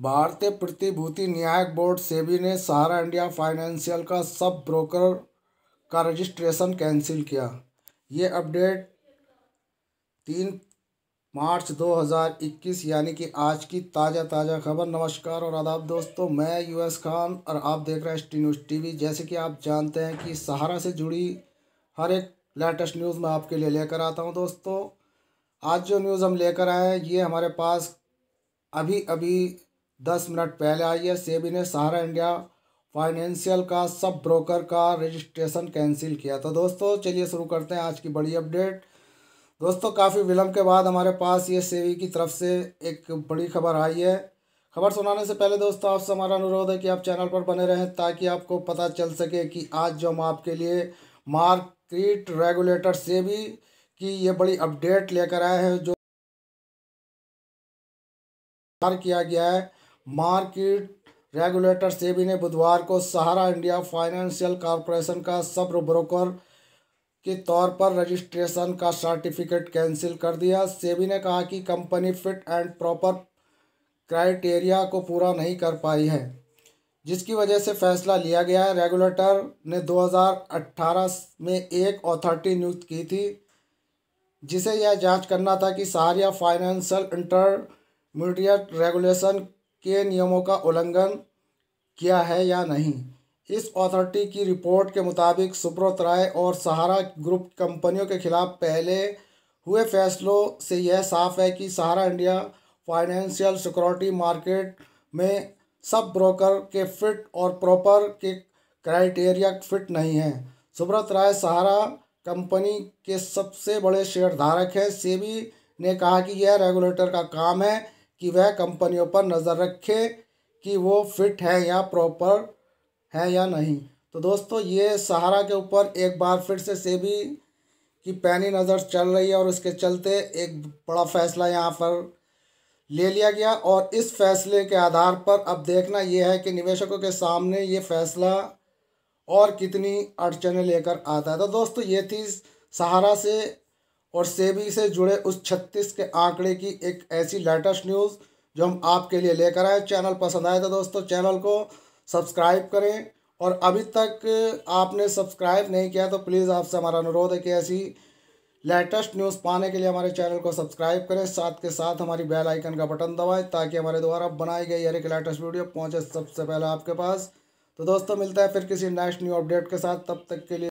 भारतीय प्रतिभूति न्यायिक बोर्ड सेबी ने सहारा इंडिया फाइनेंशियल का सब ब्रोकर का रजिस्ट्रेशन कैंसिल किया ये अपडेट तीन मार्च 2021 यानी कि आज की ताज़ा ताज़ा खबर नमस्कार और आदाब दोस्तों मैं यूएस खान और आप देख रहे हैं स्टी न्यूज़ टी जैसे कि आप जानते हैं कि सहारा से जुड़ी हर एक लेटेस्ट न्यूज़ मैं आपके लिए लेकर आता हूं दोस्तों आज जो न्यूज़ हम लेकर आए हैं ये हमारे पास अभी अभी दस मिनट पहले आई है सेबी ने सारा इंडिया फाइनेंशियल का सब ब्रोकर का रजिस्ट्रेशन कैंसिल किया तो दोस्तों चलिए शुरू करते हैं आज की बड़ी अपडेट दोस्तों काफ़ी विलंब के बाद हमारे पास ये सेवी की तरफ से एक बड़ी खबर आई है खबर सुनाने से पहले दोस्तों आपसे हमारा अनुरोध है कि आप चैनल पर बने रहें ताकि आपको पता चल सके कि आज जो हम आपके लिए मार्केट रेगुलेटर सेबी की ये बड़ी अपडेट लेकर आए हैं जो किया गया है मार्केट रेगुलेटर सेबी ने बुधवार को सहारा इंडिया फाइनेंशियल कॉरपोरेशन का सब ब्रोकर के तौर पर रजिस्ट्रेशन का सर्टिफिकेट कैंसिल कर दिया सेबी ने कहा कि company fit and proper criteria को पूरा नहीं कर पाई है जिसकी वजह से फैसला लिया गया है रेगुलेटर ने 2018 में एक अथॉरिटी नियुक्त की थी जिसे यह जांच करना था कि सहारिया फाइनेंशियल इंटरमीडिएट रेगुलेशन के नियमों का उल्लंघन किया है या नहीं इस अथॉरिटी की रिपोर्ट के मुताबिक सुब्रत राय और सहारा ग्रुप कंपनियों के खिलाफ पहले हुए फैसलों से यह साफ है कि Sahara India financial security market में सब ब्रोकर के फिट और प्रॉपर के क्राइटेरिया फिट नहीं है सुब्रत राय सहारा कंपनी के सबसे बड़े शेयर धारक हैं सेबी ने कहा कि यह रेगुलेटर का काम है कि वह कंपनियों पर नज़र रखे कि वो फिट हैं या प्रॉपर हैं या नहीं तो दोस्तों ये सहारा के ऊपर एक बार फिर से सेबी की पैनी नज़र चल रही है और उसके चलते एक बड़ा फैसला यहाँ पर ले लिया गया और इस फैसले के आधार पर अब देखना यह है कि निवेशकों के सामने ये फैसला और कितनी अड़चने लेकर आता है तो दोस्तों ये थी सहारा से और सेबी से जुड़े उस छत्तीस के आंकड़े की एक ऐसी लेटेस्ट न्यूज़ जो हम आपके लिए लेकर आए चैनल पसंद आए तो दोस्तों चैनल को सब्सक्राइब करें और अभी तक आपने सब्सक्राइब नहीं किया तो प्लीज़ आपसे हमारा अनुरोध है कि ऐसी लेटेस्ट न्यूज़ पाने के लिए हमारे चैनल को सब्सक्राइब करें साथ के साथ हमारी बेल आइकन का बटन दबाएं ताकि हमारे द्वारा बनाई गई हर एक लेटेस्ट वीडियो पहुंचे सबसे पहले आपके पास तो दोस्तों मिलता है फिर किसी नेक्स्ट न्यू अपडेट के साथ तब तक के लिए